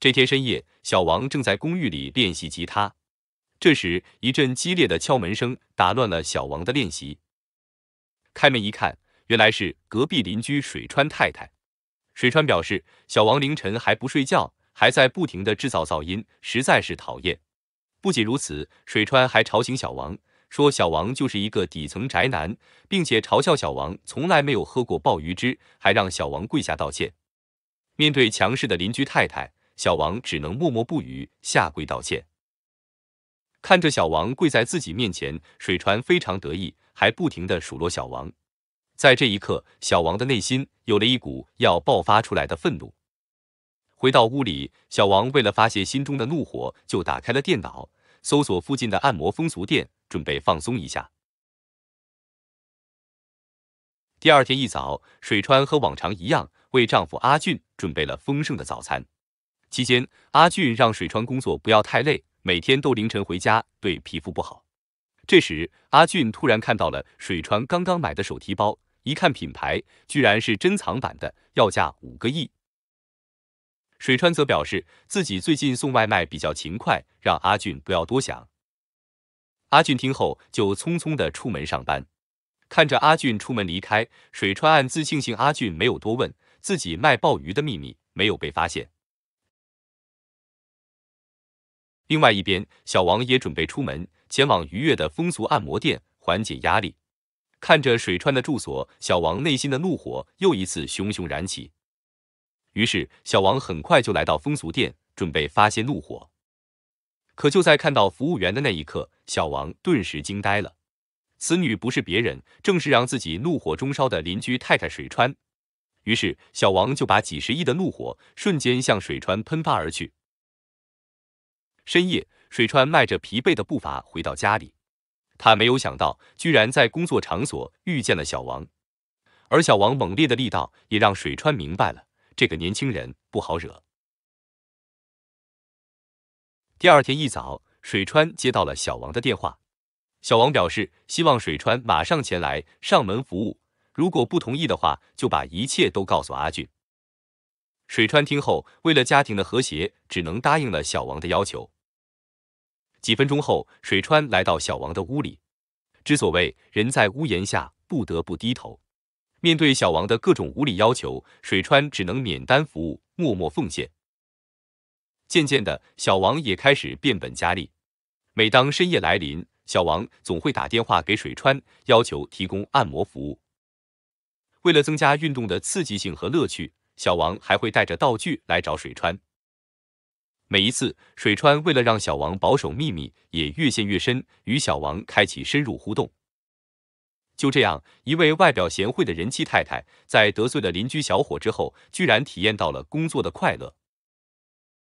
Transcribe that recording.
这天深夜，小王正在公寓里练习吉他，这时一阵激烈的敲门声打乱了小王的练习。开门一看，原来是隔壁邻居水川太太。水川表示，小王凌晨还不睡觉，还在不停的制造噪音，实在是讨厌。不仅如此，水川还吵醒小王，说小王就是一个底层宅男，并且嘲笑小王从来没有喝过鲍鱼汁，还让小王跪下道歉。面对强势的邻居太太。小王只能默默不语，下跪道歉。看着小王跪在自己面前，水川非常得意，还不停地数落小王。在这一刻，小王的内心有了一股要爆发出来的愤怒。回到屋里，小王为了发泄心中的怒火，就打开了电脑，搜索附近的按摩风俗店，准备放松一下。第二天一早，水川和往常一样为丈夫阿俊准备了丰盛的早餐。期间，阿俊让水川工作不要太累，每天都凌晨回家，对皮肤不好。这时，阿俊突然看到了水川刚刚买的手提包，一看品牌，居然是珍藏版的，要价五个亿。水川则表示自己最近送外卖比较勤快，让阿俊不要多想。阿俊听后就匆匆的出门上班。看着阿俊出门离开，水川暗自庆幸阿俊没有多问自己卖鲍鱼的秘密，没有被发现。另外一边，小王也准备出门前往愉悦的风俗按摩店缓解压力。看着水川的住所，小王内心的怒火又一次熊熊燃起。于是，小王很快就来到风俗店，准备发泄怒火。可就在看到服务员的那一刻，小王顿时惊呆了。此女不是别人，正是让自己怒火中烧的邻居太太水川。于是，小王就把几十亿的怒火瞬间向水川喷发而去。深夜，水川迈着疲惫的步伐回到家里。他没有想到，居然在工作场所遇见了小王。而小王猛烈的力道也让水川明白了，这个年轻人不好惹。第二天一早，水川接到了小王的电话。小王表示希望水川马上前来上门服务，如果不同意的话，就把一切都告诉阿俊。水川听后，为了家庭的和谐，只能答应了小王的要求。几分钟后，水川来到小王的屋里。之所谓人在屋檐下，不得不低头。面对小王的各种无理要求，水川只能免单服务，默默奉献。渐渐的，小王也开始变本加厉。每当深夜来临，小王总会打电话给水川，要求提供按摩服务。为了增加运动的刺激性和乐趣，小王还会带着道具来找水川。每一次，水川为了让小王保守秘密，也越陷越深，与小王开启深入互动。就这样，一位外表贤惠的人妻太太，在得罪了邻居小伙之后，居然体验到了工作的快乐。